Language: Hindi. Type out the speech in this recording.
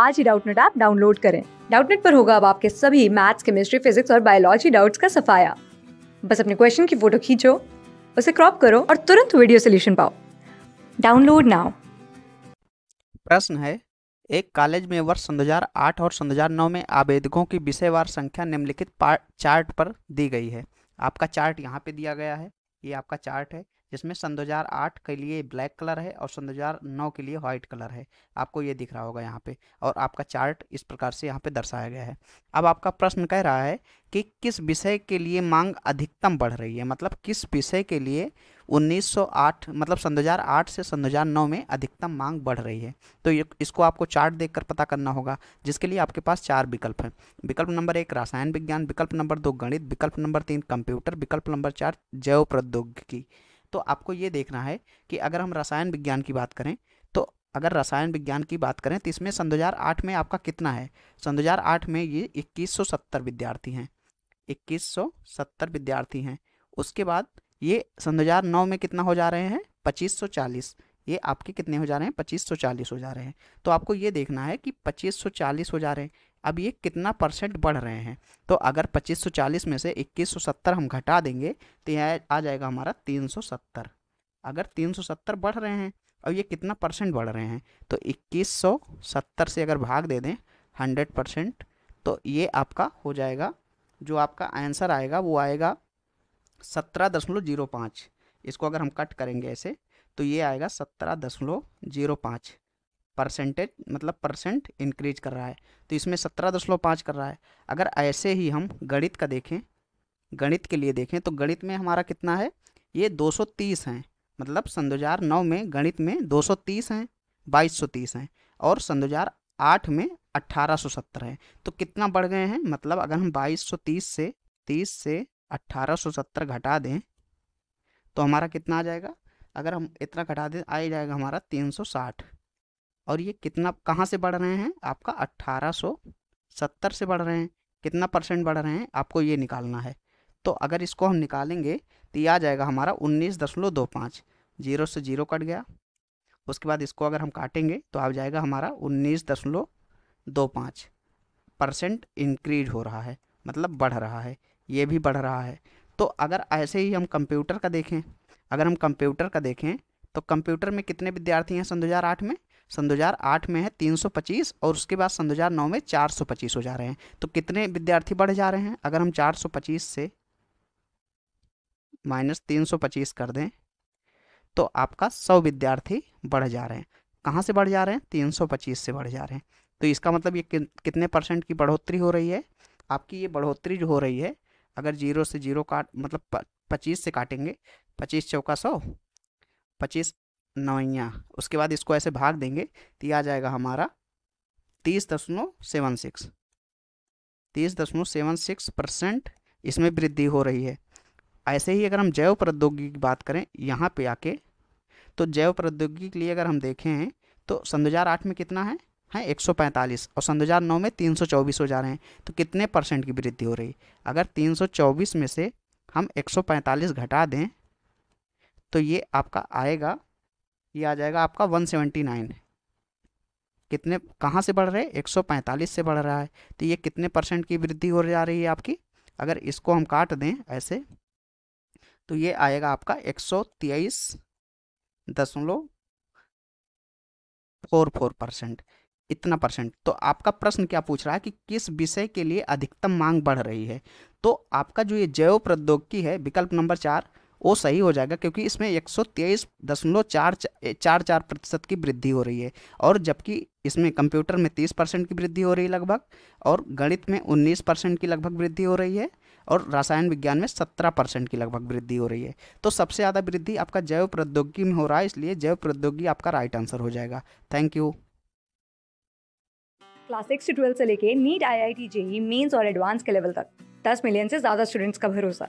आज ही डाउटनेट ऐप डाउनलोड करें डाउटनेट पर होगा अब आपके सभी मैथ्स केमिस्ट्री फिजिक्स और बायोलॉजी डाउट्स का सफाया बस अपने क्वेश्चन की फोटो खींचो उसे क्रॉप करो और तुरंत वीडियो सोल्यूशन पाओ डाउनलोड नाउ प्रश्न है एक कॉलेज में वर्ष सन 2008 और सन 2009 में आवेदकों की विषयवार संख्या निम्नलिखित चार्ट पर दी गई है आपका चार्ट यहाँ पे दिया गया है ये आपका चार्ट है जिसमें सन 2008 के लिए ब्लैक कलर है और सन 2009 के लिए व्हाइट कलर है आपको ये दिख रहा होगा यहाँ पे और आपका चार्ट इस प्रकार से यहाँ पे दर्शाया गया है अब आपका प्रश्न कह रहा है कि किस विषय के लिए मांग अधिकतम बढ़ रही है मतलब किस विषय के लिए 1908 मतलब सन 2008 से सन 2009 में अधिकतम मांग बढ़ रही है तो ये इसको आपको चार्ट देखकर पता करना होगा जिसके लिए आपके पास चार विकल्प हैं विकल्प नंबर एक रासायन विज्ञान विकल्प नंबर दो गणित विकल्प नंबर तीन कंप्यूटर विकल्प नंबर चार जैव प्रौद्योगिकी तो आपको ये देखना है कि अगर हम रसायन विज्ञान की बात करें तो अगर रसायन विज्ञान की बात करें तो इसमें सन दो में आपका कितना है सन दो में ये इक्कीस विद्यार्थी हैं इक्कीस विद्यार्थी हैं उसके बाद ये सन दो में कितना हो जा रहे हैं पच्चीस ये आपके कितने हो जा रहे हैं 2540 हो जा रहे हैं तो आपको ये देखना है कि 2540 हो जा रहे हैं अब ये कितना परसेंट बढ़ रहे हैं तो अगर 2540 में से 2170 हम घटा देंगे तो यह आ जाएगा हमारा 370 अगर 370 बढ़ रहे हैं अब ये कितना परसेंट बढ़ रहे हैं तो 2170 से अगर भाग दे दें 100 परसेंट तो ये आपका हो जाएगा जो आपका आंसर आएगा वो आएगा सत्रह जीरो पाँच इसको अगर हम कट करेंगे ऐसे तो ये आएगा सत्रह दशमलव जीरो पाँच परसेंटेज मतलब परसेंट इंक्रीज कर रहा है तो इसमें सत्रह दशमलव पाँच कर रहा है अगर ऐसे ही हम गणित का देखें गणित के लिए देखें तो गणित में हमारा कितना है ये 230 हैं मतलब सन नौ में गणित में 230 हैं तीस हैं और सन आठ में सत्तर है तो कितना बढ़ गए हैं मतलब अगर हम तीस से तीस से सत्तर घटा दें तो हमारा कितना आ जाएगा अगर हम इतना घटा दें आ जाएगा हमारा साठ और ये कितना कहाँ से बढ़ रहे हैं आपका 1870 से बढ़ रहे हैं कितना परसेंट बढ़ रहे हैं आपको ये निकालना है तो अगर इसको हम निकालेंगे तो ये आ जाएगा हमारा उन्नीस दशमलव दो पाँच जीरो से जीरो कट गया उसके बाद इसको अगर हम काटेंगे तो आ जाएगा हमारा उन्नीस दशमलव दो पाँच परसेंट इंक्रीज हो रहा है मतलब बढ़ रहा है ये भी बढ़ रहा है तो अगर ऐसे ही हम कंप्यूटर का देखें अगर हम कंप्यूटर का देखें तो कंप्यूटर में कितने विद्यार्थी हैं सन दो में सन दो में है 325 और उसके बाद सन दो में 425 हो जा रहे हैं तो कितने विद्यार्थी बढ़ जा रहे हैं अगर हम 425 से माइनस 325 कर दें तो आपका 100 विद्यार्थी बढ़ जा रहे हैं कहाँ से बढ़ जा रहे हैं 325 से बढ़ जा रहे हैं तो इसका मतलब ये कितने परसेंट की बढ़ोतरी हो रही है आपकी ये बढ़ोतरी जो हो रही है अगर जीरो से जीरो काट मतलब पच्चीस से काटेंगे पच्चीस चौका सौ पच्चीस नवैया उसके बाद इसको ऐसे भाग देंगे तो आ जाएगा हमारा तीस दशमलव सेवन सिक्स तीस दशमलव सेवन सिक्स परसेंट इसमें वृद्धि हो रही है ऐसे ही अगर हम जैव प्रौद्योगिकी की बात करें यहाँ पे आके तो जैव प्रौद्योगिकी के लिए अगर हम देखें तो सन दो हज़ार आठ में कितना है हैं एक सौ पैंतालीस और सन दो हज़ार नौ में तीन सौ चौबीस हो जा रहे हैं तो कितने परसेंट की वृद्धि हो रही अगर तीन सौ चौबीस में से हम एक सौ पैंतालीस घटा दें तो ये आपका आएगा ये आ जाएगा आपका 179 कितने कहाँ से बढ़ रहे हैं 145 से बढ़ रहा है तो ये कितने परसेंट की वृद्धि हो जा रही है आपकी अगर इसको हम काट दें ऐसे तो ये आएगा आपका एक सौ तेईस दशमलव फोर फोर परसेंट इतना परसेंट तो आपका प्रश्न क्या पूछ रहा है कि किस विषय के लिए अधिकतम मांग बढ़ रही है तो आपका जो ये जैव प्रौद्योगिकी है विकल्प नंबर चार वो सही हो जाएगा क्योंकि इसमें एक सौ तेईस दशमलव चार चार चार प्रतिशत की वृद्धि हो रही है और जबकि इसमें कंप्यूटर में तीस परसेंट की वृद्धि हो रही है लगभग और गणित में उन्नीस परसेंट की लगभग वृद्धि हो रही है और रसायन विज्ञान में सत्रह परसेंट की लगभग वृद्धि हो रही है तो सबसे ज़्यादा वृद्धि आपका जैव प्रौद्योगिकी में हो रहा है इसलिए जैव प्रौद्योगिकी आपका राइट आंसर हो जाएगा थैंक यू क्लास सिक्स से ट्वेल्थ से लेके NEET I I T JEE mains और एडवांस के लेवल तक दस मिलियन से ज़्यादा स्टूडेंट्स का भरोसा